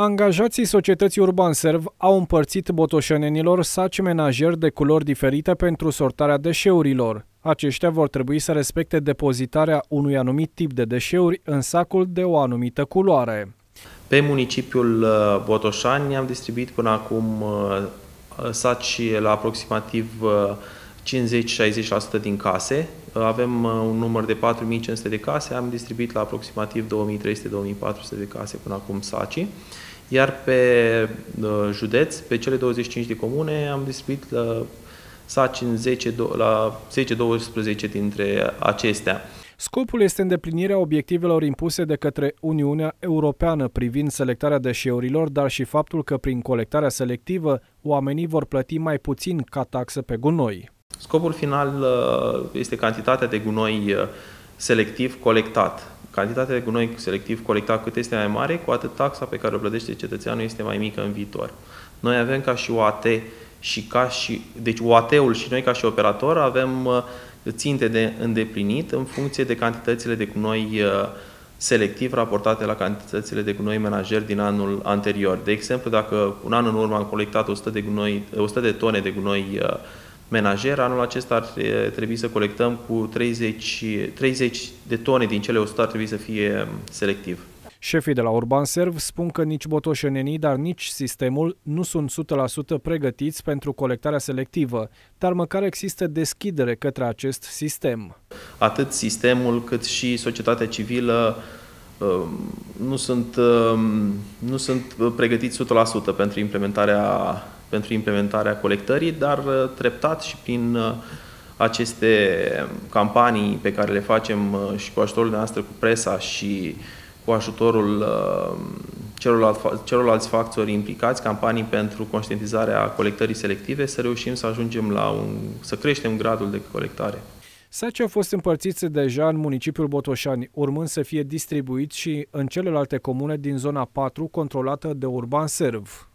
Angajații societății Urban Serv au împărțit botoșenenilor saci menajeri de culori diferite pentru sortarea deșeurilor. Aceștia vor trebui să respecte depozitarea unui anumit tip de deșeuri în sacul de o anumită culoare. Pe municipiul uh, Botoșani am distribuit până acum uh, saci la aproximativ uh, 50-60% din case. Avem uh, un număr de 4.500 de case, am distribuit la aproximativ 2.300-2.400 de case până acum saci. Iar pe uh, județ, pe cele 25 de comune, am distribuit la uh, saci în 10, la 10-12 dintre acestea. Scopul este îndeplinirea obiectivelor impuse de către Uniunea Europeană privind selectarea deșeurilor, dar și faptul că prin colectarea selectivă oamenii vor plăti mai puțin ca taxă pe gunoi. Scopul final uh, este cantitatea de gunoi uh, selectiv colectat. Cantitatea de gunoi selectiv colectat cât este mai mare, cu atât taxa pe care o plătește cetățeanul este mai mică în viitor. Noi avem ca și OAT și ca și, deci OAT-ul și noi ca și operator avem uh, ținte de îndeplinit în funcție de cantitățile de gunoi selectiv raportate la cantitățile de gunoi menajer din anul anterior. De exemplu, dacă un an în urmă am colectat 100 de, gunoi, 100 de tone de gunoi uh, menajer. Anul acesta ar trebui să colectăm cu 30, 30 de tone din cele 100 ar trebui să fie um, selectiv. Șefii de la Urban Serv spun că nici botoșenenii, dar nici sistemul nu sunt 100% pregătiți pentru colectarea selectivă, dar măcar există deschidere către acest sistem. Atât sistemul cât și societatea civilă um, nu sunt, um, nu sunt uh, pregătiți 100% pentru implementarea pentru implementarea colectării, dar uh, treptat și prin uh, aceste campanii pe care le facem uh, și cu ajutorul noastră cu presa și cu ajutorul celorlalți factori implicați, campanii pentru conștientizarea colectării selective, să reușim să ajungem la un, să creștem gradul de colectare. Sacii au fost împărțiți deja în municipiul Botoșani, urmând să fie distribuiți și în celelalte comune din zona 4, controlată de Urban Serv.